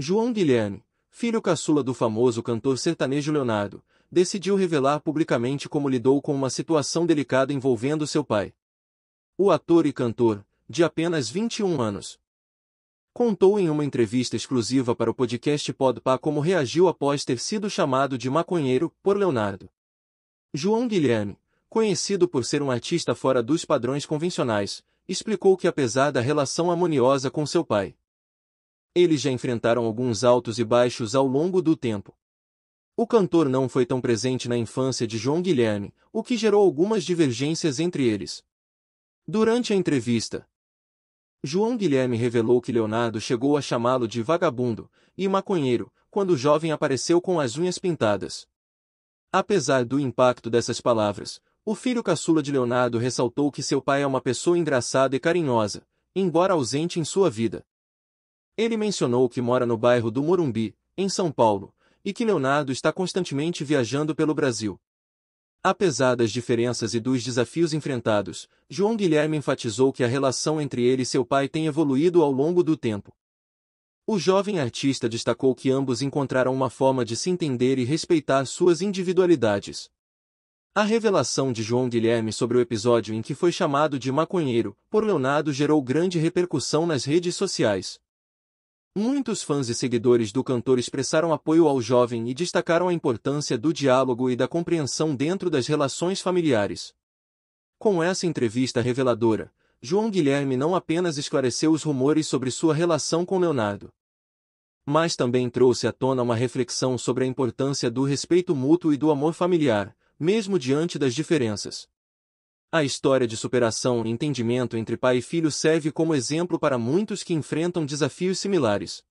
João Guilherme, filho caçula do famoso cantor sertanejo Leonardo, decidiu revelar publicamente como lidou com uma situação delicada envolvendo seu pai. O ator e cantor, de apenas 21 anos, contou em uma entrevista exclusiva para o podcast Podpah como reagiu após ter sido chamado de maconheiro por Leonardo. João Guilherme, conhecido por ser um artista fora dos padrões convencionais, explicou que apesar da relação harmoniosa com seu pai, eles já enfrentaram alguns altos e baixos ao longo do tempo. O cantor não foi tão presente na infância de João Guilherme, o que gerou algumas divergências entre eles. Durante a entrevista, João Guilherme revelou que Leonardo chegou a chamá-lo de vagabundo e maconheiro quando o jovem apareceu com as unhas pintadas. Apesar do impacto dessas palavras, o filho caçula de Leonardo ressaltou que seu pai é uma pessoa engraçada e carinhosa, embora ausente em sua vida. Ele mencionou que mora no bairro do Morumbi, em São Paulo, e que Leonardo está constantemente viajando pelo Brasil. Apesar das diferenças e dos desafios enfrentados, João Guilherme enfatizou que a relação entre ele e seu pai tem evoluído ao longo do tempo. O jovem artista destacou que ambos encontraram uma forma de se entender e respeitar suas individualidades. A revelação de João Guilherme sobre o episódio em que foi chamado de maconheiro por Leonardo gerou grande repercussão nas redes sociais. Muitos fãs e seguidores do cantor expressaram apoio ao jovem e destacaram a importância do diálogo e da compreensão dentro das relações familiares. Com essa entrevista reveladora, João Guilherme não apenas esclareceu os rumores sobre sua relação com Leonardo, mas também trouxe à tona uma reflexão sobre a importância do respeito mútuo e do amor familiar, mesmo diante das diferenças. A história de superação e entendimento entre pai e filho serve como exemplo para muitos que enfrentam desafios similares.